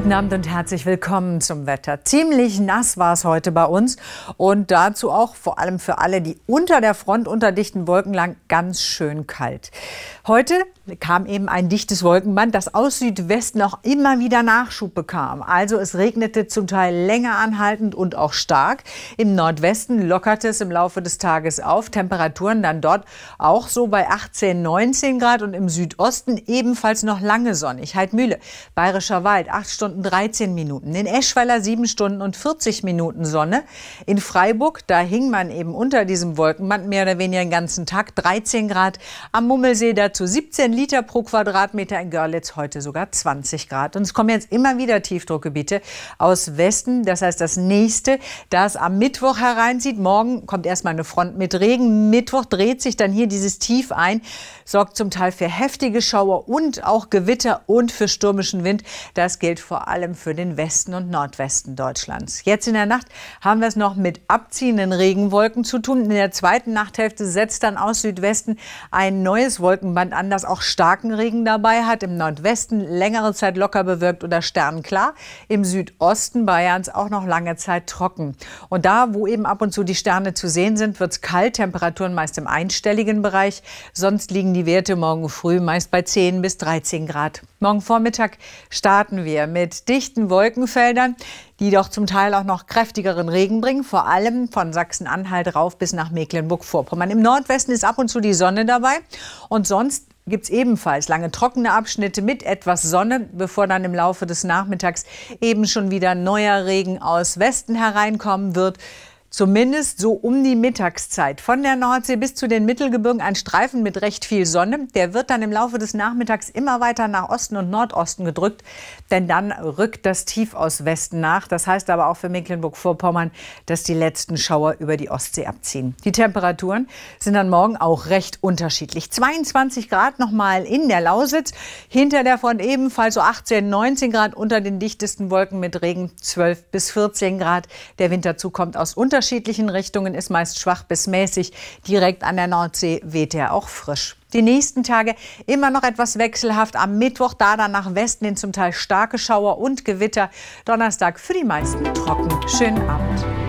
Guten Abend und herzlich willkommen zum Wetter. Ziemlich nass war es heute bei uns und dazu auch vor allem für alle, die unter der Front, unter dichten Wolken lang, ganz schön kalt. Heute kam eben ein dichtes Wolkenband, das aus Südwesten auch immer wieder Nachschub bekam. Also es regnete zum Teil länger anhaltend und auch stark. Im Nordwesten lockerte es im Laufe des Tages auf. Temperaturen dann dort auch so bei 18, 19 Grad und im Südosten ebenfalls noch lange sonnig. Heidmühle, Bayerischer Wald, 8 Stunden Stunden 13 Minuten. In Eschweiler 7 Stunden und 40 Minuten Sonne. In Freiburg, da hing man eben unter diesem Wolkenband mehr oder weniger den ganzen Tag, 13 Grad. Am Mummelsee dazu 17 Liter pro Quadratmeter. In Görlitz heute sogar 20 Grad. Und es kommen jetzt immer wieder Tiefdruckgebiete aus Westen. Das heißt, das nächste, das am Mittwoch hereinzieht. Morgen kommt erstmal eine Front mit Regen. Mittwoch dreht sich dann hier dieses Tief ein, sorgt zum Teil für heftige Schauer und auch Gewitter und für stürmischen Wind. Das gilt vor allem für den Westen und Nordwesten Deutschlands. Jetzt in der Nacht haben wir es noch mit abziehenden Regenwolken zu tun. In der zweiten Nachthälfte setzt dann aus Südwesten ein neues Wolkenband an, das auch starken Regen dabei hat. Im Nordwesten längere Zeit locker bewirkt oder sternklar. Im Südosten Bayerns auch noch lange Zeit trocken. Und da, wo eben ab und zu die Sterne zu sehen sind, wird es kalt. Temperaturen meist im einstelligen Bereich. Sonst liegen die Werte morgen früh meist bei 10 bis 13 Grad. Morgen Vormittag starten wir mit dichten Wolkenfeldern, die doch zum Teil auch noch kräftigeren Regen bringen, vor allem von Sachsen-Anhalt rauf bis nach Mecklenburg-Vorpommern. Im Nordwesten ist ab und zu die Sonne dabei und sonst gibt es ebenfalls lange trockene Abschnitte mit etwas Sonne, bevor dann im Laufe des Nachmittags eben schon wieder neuer Regen aus Westen hereinkommen wird. Zumindest so um die Mittagszeit. Von der Nordsee bis zu den Mittelgebirgen ein Streifen mit recht viel Sonne. Der wird dann im Laufe des Nachmittags immer weiter nach Osten und Nordosten gedrückt, denn dann rückt das Tief aus Westen nach. Das heißt aber auch für Mecklenburg-Vorpommern, dass die letzten Schauer über die Ostsee abziehen. Die Temperaturen sind dann morgen auch recht unterschiedlich. 22 Grad nochmal in der Lausitz, hinter der Front ebenfalls so 18, 19 Grad unter den dichtesten Wolken mit Regen 12 bis 14 Grad. Der Wind dazu kommt aus Unter unterschiedlichen Richtungen ist meist schwach bis mäßig. Direkt an der Nordsee weht er auch frisch. Die nächsten Tage immer noch etwas wechselhaft. Am Mittwoch da dann nach Westen hin zum Teil starke Schauer und Gewitter. Donnerstag für die meisten trocken. Schönen Abend.